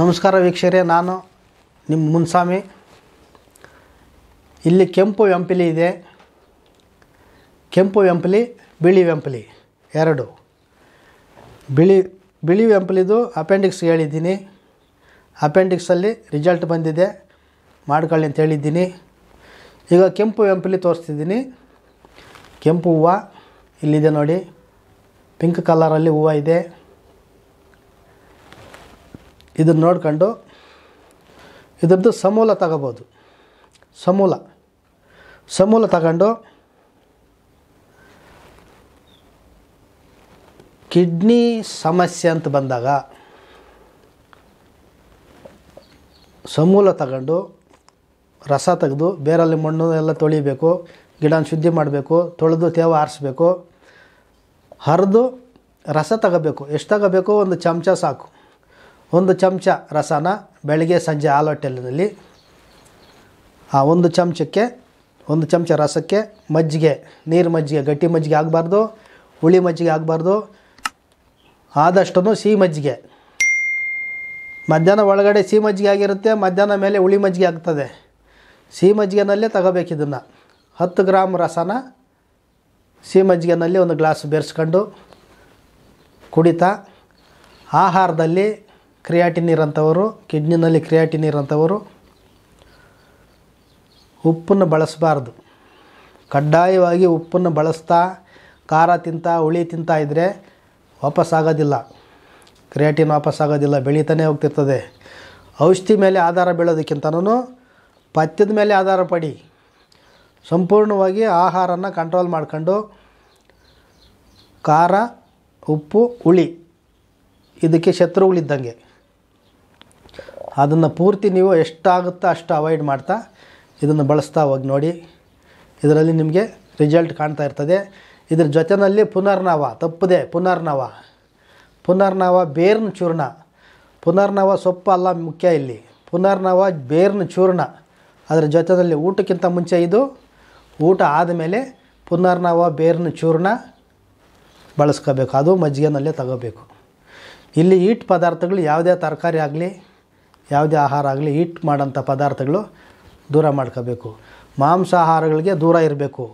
ನಮಸ್ಕಾರ ವೀಕ್ಷಕರೇ ನಾನು ನಿಮ್ಮ ಮುನ್ಸ್ವಾಮಿ ಇಲ್ಲಿ ಕೆಂಪು ವೆಂಪಲಿ ಇದೆ ಕೆಂಪು ವೆಂಪಲಿ ಬಿಳಿ ವೆಂಪಲಿ ಎರಡು ಬಿಳಿ ಬಿಳಿ ವೆಂಪಲಿದು ಅಪೆಂಡಿಕ್ಸ್ ಹೇಳಿದ್ದೀನಿ ಅಪೆಂಡಿಕ್ಸಲ್ಲಿ ರಿಸಲ್ಟ್ ಬಂದಿದೆ ಮಾಡ್ಕೊಳ್ಳಿ ಅಂತ ಹೇಳಿದ್ದೀನಿ ಈಗ ಕೆಂಪು ವೆಂಪಲಿ ತೋರಿಸ್ತಿದ್ದೀನಿ ಕೆಂಪು ಹೂವು ಇಲ್ಲಿದೆ ನೋಡಿ ಪಿಂಕ್ ಕಲರಲ್ಲಿ ಹೂವು ಇದೆ ಇದನ್ನು ನೋಡ್ಕೊಂಡು ಇದ್ರದ್ದು ಸಮೂಲ ತಗೋಬೋದು ಸಮೂಲ ಸಮೂಲ ತಗೊಂಡು ಕಿಡ್ನಿ ಸಮಸ್ಯೆ ಅಂತ ಬಂದಾಗ ಸಮೂಲ ತಗೊಂಡು ರಸ ತೆಗೆದು ಬೇರಲ್ಲಿ ಮಣ್ಣು ಎಲ್ಲ ತೊಳಿಬೇಕು ಗಿಡನ ಶುದ್ಧಿ ಮಾಡಬೇಕು ತೊಳೆದು ತೇವ ಆರಿಸ್ಬೇಕು ಹರಿದು ರಸ ತಗೋಬೇಕು ಎಷ್ಟು ತಗೋಬೇಕು ಒಂದು ಚಮಚ ಸಾಕು ಒಂದು ಚಮಚ ರಸನ ಬೆಳಗ್ಗೆ ಸಂಜೆ ಹಾಲೊಟ್ಟೆಲದಲ್ಲಿ ಆ ಒಂದು ಚಮಚಕ್ಕೆ ಒಂದು ಚಮಚ ರಸಕ್ಕೆ ಮಜ್ಜಿಗೆ ನೀರು ಮಜ್ಜಿಗೆ ಗಟ್ಟಿ ಮಜ್ಜಿಗೆ ಆಗಬಾರ್ದು ಹುಳಿ ಮಜ್ಜಿಗೆ ಆಗಬಾರ್ದು ಆದಷ್ಟು ಸಿಹಿ ಮಜ್ಜಿಗೆ ಮಧ್ಯಾಹ್ನ ಒಳಗಡೆ ಸಿಹಿ ಮಜ್ಜಿಗೆ ಆಗಿರುತ್ತೆ ಮಧ್ಯಾಹ್ನ ಮೇಲೆ ಹುಳಿ ಮಜ್ಜಿಗೆ ಆಗ್ತದೆ ಸಿಹಿ ಮಜ್ಜಿಗೆನಲ್ಲೇ ಇದನ್ನು ಹತ್ತು ಗ್ರಾಮ್ ರಸನ ಸಿಹಿ ಮಜ್ಜಿಗೆನಲ್ಲಿ ಒಂದು ಗ್ಲಾಸ್ ಬೆರೆಸ್ಕೊಂಡು ಕುಡಿತಾ ಆಹಾರದಲ್ಲಿ ಕ್ರಿಯಾಟಿನ್ ಇರೋಂಥವರು ಕಿಡ್ನಿನಲ್ಲಿ ಕ್ರಿಯಾಟಿನ್ ಇರೋಂಥವರು ಉಪ್ಪನ್ನು ಬಳಸಬಾರ್ದು ಕಡ್ಡಾಯವಾಗಿ ಉಪ್ಪನ್ನು ಬಳಸ್ತಾ ಖಾರ ತಿಂತ ಹುಳಿ ತಿಂತ ಇದ್ದರೆ ವಾಪಸ್ಸಾಗೋದಿಲ್ಲ ಕ್ರಿಯಾಟಿನ್ ವಾಪಸ್ಸಾಗೋದಿಲ್ಲ ಬೆಳೀತಾನೆ ಹೋಗ್ತಿರ್ತದೆ ಔಷಧಿ ಮೇಲೆ ಆಧಾರ ಬೀಳೋದಕ್ಕಿಂತನೂ ಪಥ್ಯದ ಮೇಲೆ ಆಧಾರ ಪಡಿ ಸಂಪೂರ್ಣವಾಗಿ ಆಹಾರನ ಕಂಟ್ರೋಲ್ ಮಾಡ್ಕೊಂಡು ಖಾರ ಉಪ್ಪು ಹುಳಿ ಇದಕ್ಕೆ ಶತ್ರುಗಳಿದ್ದಂಗೆ ಅದನ್ನು ಪೂರ್ತಿ ನೀವು ಎಷ್ಟಾಗುತ್ತೋ ಅಷ್ಟು ಅವಾಯ್ಡ್ ಮಾಡ್ತಾ ಇದನ್ನು ಬಳಸ್ತಾ ಹೋಗಿ ನೋಡಿ ಇದರಲ್ಲಿ ನಿಮಗೆ ರಿಸಲ್ಟ್ ಕಾಣ್ತಾ ಇರ್ತದೆ ಇದ್ರ ಜೊತೆಯಲ್ಲಿ ಪುನರ್ನವ ತಪ್ಪದೆ ಪುನರ್ನವ ಪುನರ್ನವ ಬೇರ್ನ ಚೂರ್ಣ ಪುನರ್ನವ ಸೊಪ್ಪು ಅಲ್ಲ ಮುಖ್ಯ ಇಲ್ಲಿ ಪುನರ್ನವ ಬೇರ್ನ ಚೂರ್ಣ ಅದರ ಜೊತೆಯಲ್ಲಿ ಊಟಕ್ಕಿಂತ ಮುಂಚೆ ಇದು ಊಟ ಆದಮೇಲೆ ಪುನರ್ನವ ಬೇರ್ನ ಚೂರ್ಣ ಬಳಸ್ಕೋಬೇಕು ಅದು ಮಜ್ಜಿಗೆನಲ್ಲೇ ತಗೋಬೇಕು ಇಲ್ಲಿ ಈಟ್ ಪದಾರ್ಥಗಳು ಯಾವುದೇ ತರಕಾರಿ ಆಗಲಿ ಯಾವುದೇ ಆಹಾರ ಆಗಲಿ ಹೀಟ್ ಮಾಡೋಂಥ ಪದಾರ್ಥಗಳು ದೂರ ಮಾಡ್ಕೋಬೇಕು ಮಾಂಸಾಹಾರಗಳಿಗೆ ದೂರ ಇರಬೇಕು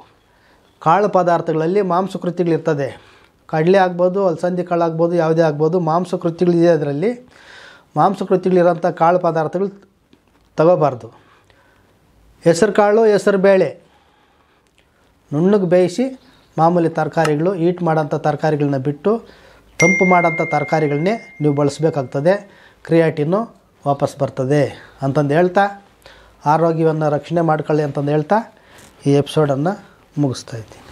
ಕಾಳು ಪದಾರ್ಥಗಳಲ್ಲಿ ಮಾಂಸ ಕೃತಿಗಳಿರ್ತದೆ ಕಡಲೆ ಆಗ್ಬೋದು ಅಲಸಂದಿ ಕಾಳು ಆಗ್ಬೋದು ಯಾವುದೇ ಆಗ್ಬೋದು ಮಾಂಸ ಕೃತಿಗಳಿದೆ ಅದರಲ್ಲಿ ಮಾಂಸ ಕೃತಿಗಳಿರೋಂಥ ಕಾಳು ಪದಾರ್ಥಗಳು ತಗೋಬಾರ್ದು ಹೆಸರು ಕಾಳು ಹೆಸರು ಬೇಳೆ ನುಣ್ಣಗೆ ಬೇಯಿಸಿ ಮಾಮೂಲಿ ತರಕಾರಿಗಳು ಈಟ್ ಮಾಡೋಂಥ ತರಕಾರಿಗಳನ್ನ ಬಿಟ್ಟು ತಂಪು ಮಾಡೋಂಥ ತರಕಾರಿಗಳನ್ನೇ ನೀವು ಬಳಸಬೇಕಾಗ್ತದೆ ಕ್ರಿಯಾಟಿನ್ನು ವಾಪಸ್ ಬರ್ತದೆ ಅಂತಂದು ಹೇಳ್ತಾ ಆರೋಗ್ಯವನ್ನು ರಕ್ಷಣೆ ಮಾಡ್ಕೊಳ್ಳಿ ಅಂತಂದು ಹೇಳ್ತಾ ಈ ಎಪಿಸೋಡನ್ನು ಮುಗಿಸ್ತಾ ಇದ್ದೀನಿ